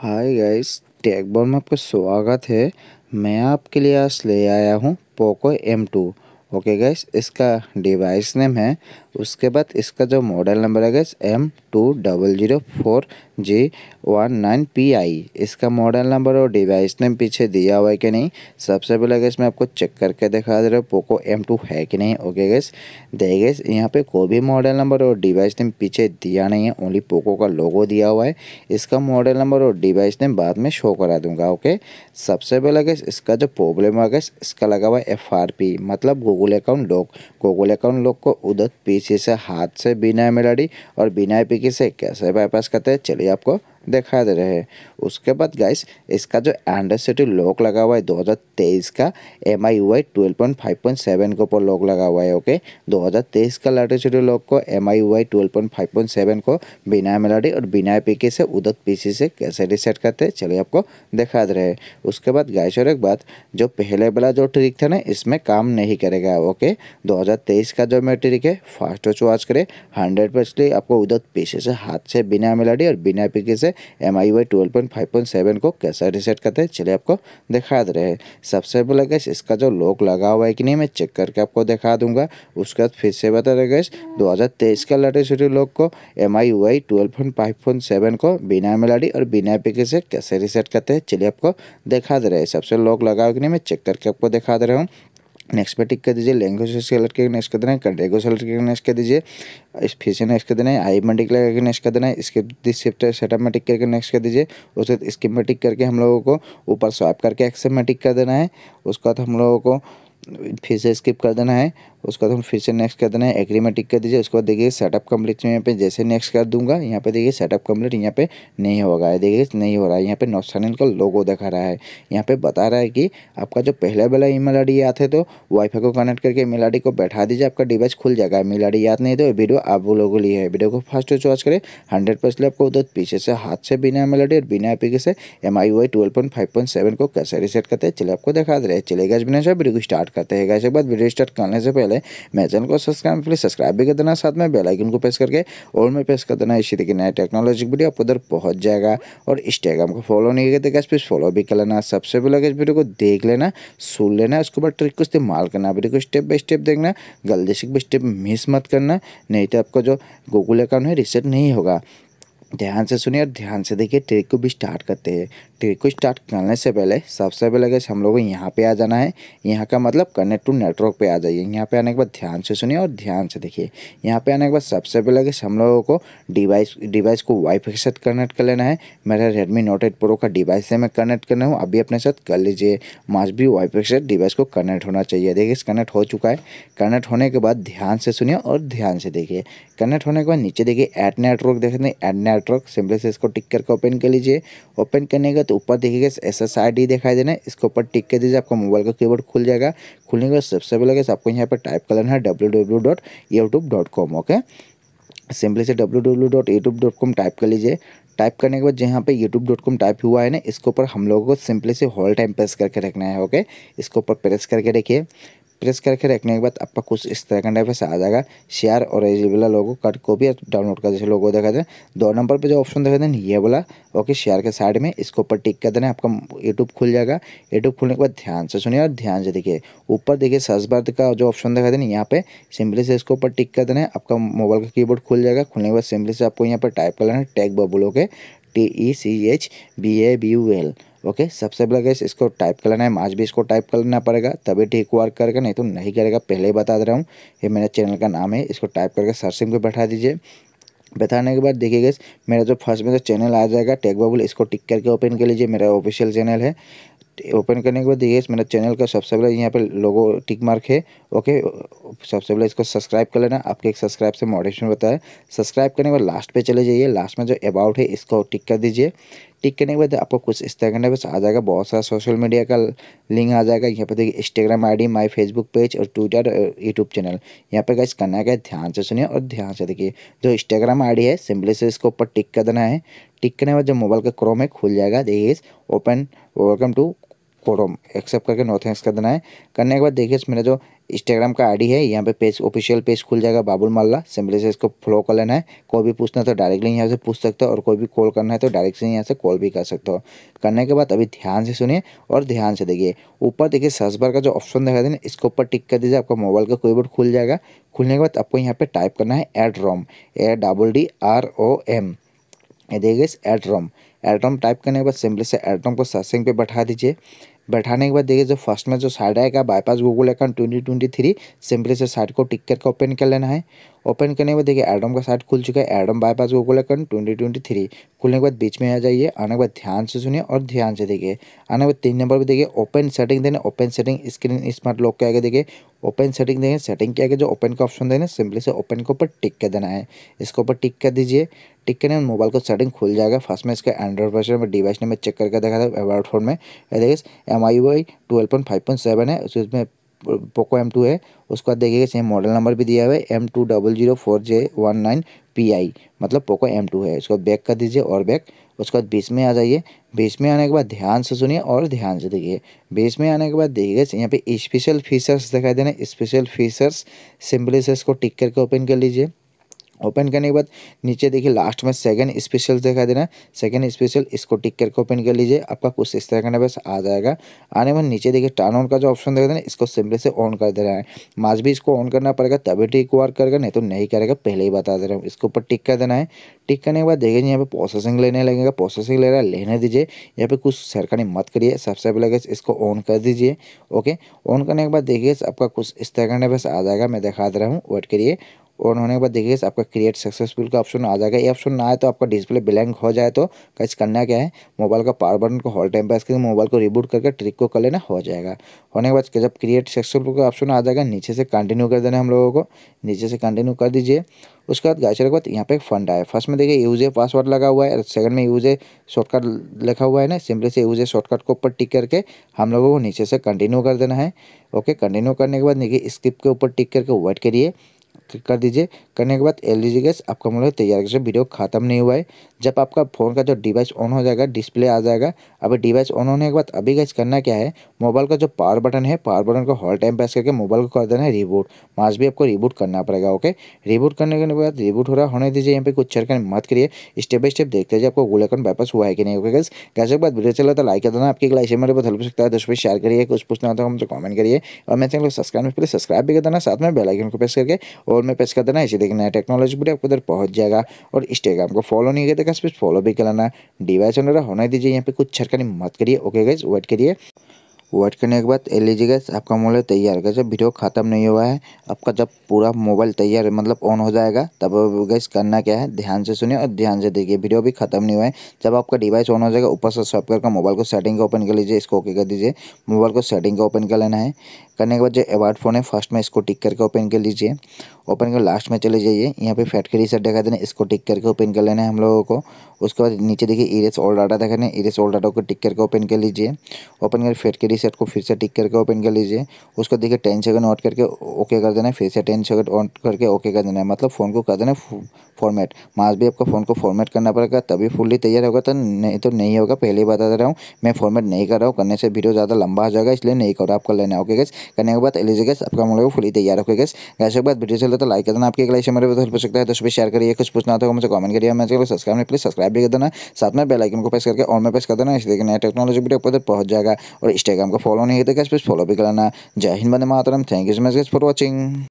hi guys take ball में आपका स्वागत है मैं आपके लिए आज ले आया हूँ पोको M2 ओके गाइस इसका डिवाइस नेम है उसके बाद इसका जो मॉडल नंबर है guys M two double zero four G one nine P I इसका मॉडल नंबर और डिवाइस नेम पीछे दिया हुआ है कि नहीं सबसे पहले गैस मैं आपको चेक करके दिखा दे रहा हूँ पोको एम टू है कि नहीं ओके गैस दे गैस यहाँ पे कोई भी मॉडल नंबर और डिवाइस नेम पीछे दिया नहीं है ओनली पोको का लोगो दिया हुआ है इसका मॉडल नंबर और डिवाइस नेम बाद में शो करा दूंगा ओके सबसे पहले गैस इसका जो प्रॉब्लम है गैस इसका लगा हुआ है एफ आर पी मतलब Google account lock Google account lock को उधर पीछे से हाथ से बिना मिला और बिना के से कैसे बाईपास करते हैं चलिए आपको दिखा दे रहे उसके बाद गाइस इसका जो एंड्रॉइड सिटी लॉक लगा हुआ है 2023 का M I U I twelve point five point seven के ऊपर लॉक लगा हुआ है ओके 2023 का लाटर सिटी लॉक को M I I twelve point five point seven को बिना मेलाडी और बिना पीके से उदत पीसी से कैसे रिसेट करते हैं चलिए आपको दिखा दे रहे उसके बाद गाइस और एक बात जो पहले वाला जो ट्रिक था ना इसमें काम नहीं करेगा ओके तेईस का जो मेरा ट्रिक है फास्ट वॉच करें हंड्रेड परसेंटली आपको उदत पीसी से हाथ से बिना मेलाडी और बिना पीके से M I Y twelve point five point seven को कैसे रिसेट करते हैं चलिए आपको दिखा दे रहे हैं सबसे पहले गैस इसका जो लॉक लगा हुआ है कि नहीं मैं चेक करके आपको दिखा दूंगा उसके बाद फिर से बता रहे गैस दो हज़ार तेईस का लटेसिटी लॉक को M I Y twelve point five point seven को बिना एम और बिना पी से कैसे रिसेट करते हैं चलिए आपको दिखा दे रहे हैं सबसे लॉक लगा हुआ कि नहीं मैं चेक करके आपको दिखा दे रहा हूँ नेक्स्ट पे टिक कर दीजिए लैंग्वेज सेलेक्ट करके नेक्स्ट कर देना है को सेलेक्ट करके नेक्स्ट कर दीजिए फिर नेक्स्ट कर देना है आई मेटिक लगा के नेक्स्ट कर देना है स्किप दिस शिफ्ट सेटअप में टिक करके नेक्स्ट कर दीजिए उसके बाद स्किप में टिक करके हम लोगों को ऊपर स्वाइप करके एक्सेप में टिक कर देना है उसके बाद हम लोगों को फिर से स्किप कर देना है उसके बाद तो हम फिर से नेक्स्ट कर देना है एग्री में टिक कर दीजिए उसके बाद देखिए सेटअप कम्प्लीट में यहाँ पे जैसे नेक्स्ट कर दूंगा यहाँ पे देखिए सेटअप कम्प्लीट यहाँ पे नहीं होगा है देखिए नहीं हो रहा है यहाँ पे नौसानन का लोगो दिखा रहा है यहाँ पे बता रहा है कि आपका जो पहले वाला ईमेल आई याद है तो वाईफाई को कनेक्ट करके ईमेल आई को बैठा दीजिए आपका डिवाइस खुल जाएगा ईमेल आई याद नहीं तो वीडियो आप लोगों लिए है वीडियो को फर्स्ट चॉइस करें हंड्रेड परसेंट आपको उधर पीछे से हाथ से बिना ई एम और बिना एपी से एम आई वाई को कैसे रिसेट करते हैं चले आपको दिखा दे रहे हैं चलेगा बिना वीडियो को स्टार्ट करते हैं एक बार वीडियो स्टार्ट करने से पहले मेरे चैनल को सब्सक्राइब प्लीज सब्सक्राइब भी कर देना साथ में आइकन को प्रेस करके और में प्रेस कर देना इसी तरीके नया टेक्नोलॉजी वीडियो आप उधर पहुंच जाएगा और इंस्टाग्राम को फॉलो नहीं करते गैस प्लीज फॉलो भी कर लेना सबसे पहले इस वीडियो को देख लेना सुन लेना उसके बाद ट्रिक को इस्तेमाल करना वीडियो को स्टेप बाई स्टेप देखना गलती से स्टेप मिस मत करना नहीं तो आपका जो गूगल अकाउंट है रिसेट नहीं होगा ध्यान से सुनिए और ध्यान से देखिए ट्रिक को भी स्टार्ट करते हैं ट्रिक को स्टार्ट करने से पहले सबसे पहले कैसे हम लोगों को यहाँ पे आ जाना है यहाँ का मतलब कनेक्ट टू नेटवर्क पे आ जाइए यहाँ पे आने के बाद ध्यान से सुनिए और ध्यान से देखिए यहाँ पे आने के बाद सबसे पहले कैसे हम लोगों को डिवाइस डिवाइस को वाईफाई के साथ कनेक्ट कर लेना है मेरा रेडमी नोट एट प्रो का डिवाइस से मैं कनेक्ट करना हूँ अभी अपने साथ कर लीजिए माज भी वाईफाई के साथ डिवाइस को कनेक्ट होना चाहिए देखिए कनेक्ट हो चुका है कनेक्ट होने के बाद ध्यान से सुनिए और ध्यान से देखिए कनेक्ट होने के बाद नीचे देखिए एड नेटवर्क देखते हैं नेट नेटवर्क सिंपली से इसको टिक करके ओपन कर लीजिए ओपन करने का तो ऊपर देखिएगा एस एस आई डी दिखाई देना इसके ऊपर टिक कर दीजिए आपका मोबाइल का कीबोर्ड खुल जाएगा खुलने के बाद सबसे पहले आपको यहाँ पर टाइप करना है डब्ल्यू ओके सिंपली से डब्ल्यू टाइप कर लीजिए टाइप करने के बाद जहाँ पे youtube.com टाइप हुआ है ना इसके ऊपर हम लोगों को सिंपली से होल टाइम प्रेस करके रखना है ओके इसके ऊपर प्रेस करके रखिए प्रेस करके रखने के बाद आपका कुछ इस तरह का इंटरफेस आ जाएगा शेयर और ये वाला लोगो कट कॉपी और डाउनलोड का जैसे लोगो देखा दें दो नंबर पे जो ऑप्शन देखा देने ये वाला ओके शेयर के साइड में इसके ऊपर टिक कर देना आपका यूट्यूब खुल जाएगा यूट्यूब खुलने के बाद ध्यान से सुनिए और ध्यान से देखिए ऊपर देखिए सर्च बार का जो ऑप्शन देखा देना यहाँ पे सिंपली से इसके ऊपर टिक कर देना आपका मोबाइल का कीबोर्ड खुल जाएगा खुलने के बाद सिंपली से आपको यहाँ पर टाइप कर लेना tech Babul okay T E C H B A B U L okay सबसे पहले गैस इसको टाइप कर लेना है आज भी इसको टाइप कर लेना पड़ेगा तभी ठीक वर्क करेगा नहीं तो नहीं करेगा पहले ही बता दे रहा हूँ ये मेरे चैनल का नाम है इसको टाइप करके सर्चिंग पर बैठा दीजिए बताने के बाद देखिए गैस मेरा जो फर्स्ट में जो चैनल आ जाएगा टेक बबुल इसको टिक करके ओपन कर लीजिए मेरा ऑफिशियल चैनल है ओपन करने के बाद देखिए मेरा चैनल का सबसे पहले यहाँ पे लोगो टिक मार्क है ओके सबसे पहले इसको सब्सक्राइब कर लेना आपके एक सब्सक्राइब से मोटिवेशन होता है सब्सक्राइब करने के बाद लास्ट पे चले जाइए लास्ट में जो अबाउट है इसको टिक कर दीजिए टिक करने के बाद आपको कुछ इस तरह करने बस आ जाएगा बहुत सारा सोशल मीडिया का लिंक आ जाएगा यहाँ पर देखिए इंस्टाग्राम डी माय फेसबुक पेज और ट्विटर यूट्यूब चैनल यहाँ पर गाइस करना है ध्यान से सुनिए और ध्यान से देखिए जो इंस्टाग्राम डी है सिंपली से इसके ऊपर टिक कर देना है टिक करने के बाद जो मोबाइल का क्रोम है खुल जाएगा देखिए ओपन वेलकम टू प्रोटोम एक्सेप्ट करके नो थैंक्स कर देना है करने के बाद देखिए मेरा जो इंस्टाग्राम का आईडी है यहाँ पे पेज ऑफिशियल पेज खुल जाएगा बाबुल मल्ला सिंपली से इसको फॉलो कर लेना है कोई भी पूछना है तो डायरेक्टली यहाँ से पूछ सकते हो और कोई भी कॉल करना है तो डायरेक्ट से यहाँ से कॉल भी कर सकते हो करने के बाद अभी ध्यान से सुनिए और ध्यान से देखिए ऊपर देखिए सर्च बार का जो ऑप्शन दिखा देना इसके ऊपर टिक कर दीजिए आपका मोबाइल का कोई खुल जाएगा खुलने के बाद आपको यहाँ पर टाइप करना है addrom A double D R O M देखिए addrom addrom type करने के बाद सिंपली से एड रोम को सर्सिंग पे बैठा दीजिए बैठाने के बाद देखिए जो फर्स्ट में जो साइड आएगा bypass Google account twenty twenty three simply से साइड को टिक करके ओपन कर लेना है ओपन करने के बाद देखिए एडम का साइड खुल चुका है addrom bypass Google account twenty twenty three खुलने के बाद बीच में आ जाइए आने के बाद ध्यान से सुनिए और ध्यान से देखिए आने के बाद तीन नंबर पर देखिए ओपन सेटिंग देने open setting screen smart lock के आगे देखिए ओपन सेटिंग देंगे सेटिंग के आगे जो ओपन का ऑप्शन देना सिंपली से ओपन के ऊपर टिक कर देना है इसके ऊपर टिक कर दीजिए टिक करने मोबाइल को सेटिंग खुल जाएगा फर्स्ट में इसका एंड्रॉइड वर्जन में डिवाइस नंबर चेक करके देखा था एवॉर्ड फोन में देखिए M I Y twelve point five point seven है उसमें पोको एम टू है उसके बाद देखिएगा सेम मॉडल नंबर भी दिया हुआ है M two double zero four J one nine P I मतलब पोको एम टू है उसके बाद बैक कर दीजिए और बैक उसके बाद बीस में आ जाइए बीस में आने के बाद ध्यान से सुनिए और ध्यान से देखिए बीस में आने के बाद देखिएगा यहाँ पे स्पेशल फीचर्स दिखाई देना स्पेशल फीचर्स सिंपली से इसको टिक करके ओपन कर लीजिए ओपन करने के बाद नीचे देखिए लास्ट में सेकंड स्पेशल दिखा देना है सेकंड स्पेशल इसको टिक करके ओपन कर लीजिए आपका कुछ इस तरह का बस आ जाएगा आने में नीचे देखिए टर्न ऑन का जो ऑप्शन दिखा देना इसको सिंपली से ऑन कर देना है माज भी इसको ऑन करना पड़ेगा तभी टिक वर्क करेगा नहीं तो नहीं करेगा पहले ही बता दे रहा हूँ इसके ऊपर टिक कर देना है टिक करने के बाद देखिए यहाँ पे प्रोसेसिंग लेने लगेगा प्रोसेसिंग ले रहा है लेने दीजिए यहाँ पे कुछ सरकारी मत करिए सबसे पहले गए इसको ऑन कर दीजिए ओके ऑन करने के बाद देखिए आपका कुछ इस तरह का बस आ जाएगा मैं दिखा दे रहा हूँ वेट करिए ऑन होने के बाद देखिए आपका क्रिएट सक्सेसफुल का ऑप्शन आ जाएगा ये ऑप्शन ना आए तो आपका डिस्प्ले ब्लैंक हो जाए तो कैसे करना क्या है मोबाइल का पावर बटन को हॉल टाइम पास करके मोबाइल को रिबूट करके ट्रिक को कर लेना हो जाएगा होने के बाद जब क्रिएट सक्सेसफुल का ऑप्शन आ जाएगा नीचे से कंटिन्यू कर देना हम लोगों को नीचे से कंटिन्यू कर दीजिए उसके बाद गाइचर के बाद यहाँ पे एक फंड आया फर्स्ट में देखिए यूजे पासवर्ड लगा हुआ है सेकंड में यूजे शॉर्टकट लिखा हुआ है ना सिंपली से यूजे शॉर्टकट को ऊपर टिक करके हम लोगों को नीचे से कंटिन्यू कर देना है ओके कंटिन्यू करने के बाद देखिए स्किप के ऊपर टिक करके वेट करिए कर दीजिए करने के बाद एल जी गैस आपका मोबाइल तैयार कर वीडियो खत्म नहीं हुआ है जब आपका फ़ोन का जो डिवाइस ऑन हो जाएगा डिस्प्ले आ जाएगा अभी डिवाइस ऑन होने के बाद अभी गैस करना क्या है मोबाइल का जो पावर बटन है पावर बटन को हॉल टाइम प्रेस करके मोबाइल को कर देना है रिबूट मास भी आपको रिबूट करना पड़ेगा ओके रिबूट करने के बाद रिबूट हो रहा होने दीजिए यहाँ पे कुछ छड़कर मत करिए स्टेप बाय स्टेप देखते जाए आपको गोलाकन वापस हुआ है कि नहीं ओके गैस गैस के बाद वीडियो चला अच्छा तो लाइक कर देना आपकी लाइस मेरे बहुत हेल्प सकता है दोस्तों शेयर करिए कुछ पूछना होता तो है हम तो कमेंट करिए और मैं चैनल को सब्सक्राइब सब्सक्राइब भी कर देना साथ में बेलाइकन को प्रेस करके और और में पेश कर देना इसी देखना नया टेक्नोलॉजी पूरे आपको उधर पहुंच जाएगा और इंस्टाग्राम को फॉलो नहीं करते गाइस फॉलो भी करना डिवाइस वगैरह होने दीजिए यहाँ पे कुछ छरकनी मत करिए ओके गैस वेट करिए वेट करने के बाद ए लीजिए गैस आपका मोबाइल तैयार गैस वीडियो ख़त्म नहीं हुआ है आपका जब पूरा मोबाइल तैयार मतलब ऑन हो जाएगा तब गैस करना क्या है ध्यान से सुनिए और ध्यान से देखिए वीडियो भी खत्म नहीं हुआ है जब आपका डिवाइस ऑन हो जाएगा ऊपर से स्वाइप करके मोबाइल को सेटिंग ओपन कर लीजिए इसको ओके कर दीजिए मोबाइल को सेटिंग का ओपन कर लेना है करने के बाद जो अवार्ड फ़ोन है फर्स्ट में इसको टिक करके ओपन कर लीजिए ओपन कर लास्ट में चले जाइए यहाँ पे फैट के रिसर्ट दिखा देना इसको टिक करके ओपन कर लेना है हम लोगों को उसके बाद नीचे देखिए इरेस ओल्ड डाटा देखा देना इरेस ओल्ड डाटा को टिक करके ओपन कर लीजिए ओपन कर फैट के रिसर्ट को फिर से टिक करके ओपन कर लीजिए उसको देखिए टेन सेकंड ऑट करके ओके कर देना है फिर से टेन सेकंड ऑन करके ओके कर देना है मतलब फ़ोन को कर देना फॉर्मेट मास भी आपका फ़ोन को फॉर्मेट करना पड़ेगा तभी फुल्ली तैयार होगा तो नहीं तो नहीं होगा पहले ही बता दे रहा हूँ मैं फॉर्मेट नहीं कर रहा हूँ करने से वीडियो ज़्यादा लंबा हो जाएगा इसलिए नहीं कर रहा आप लेना ओके गैस करने के बाद एलिजी गैस आपका हम फुली तैयार ओके गैस गैस के बाद वीडियो चल लगे तो लाइक कर देना आपकी क्लाइश मेरे हेल्प हो सकता है तो उसमें शेयर करिए कुछ पूछना होता तो है मुझे कमेंट करिए मैं चलो सब्सक्राइब नहीं प्लीज सब्सक्राइब भी कर देना साथ में बेलाइकन को प्रेस करके और में प्रेस कर देना इसलिए नया टेक्नोलॉजी वीडियो पर पहुंच जाएगा और इंस्टाग्राम को फॉलो नहीं करते फॉलो भी कर जय हिंद बंद मातरम thank you so much for watching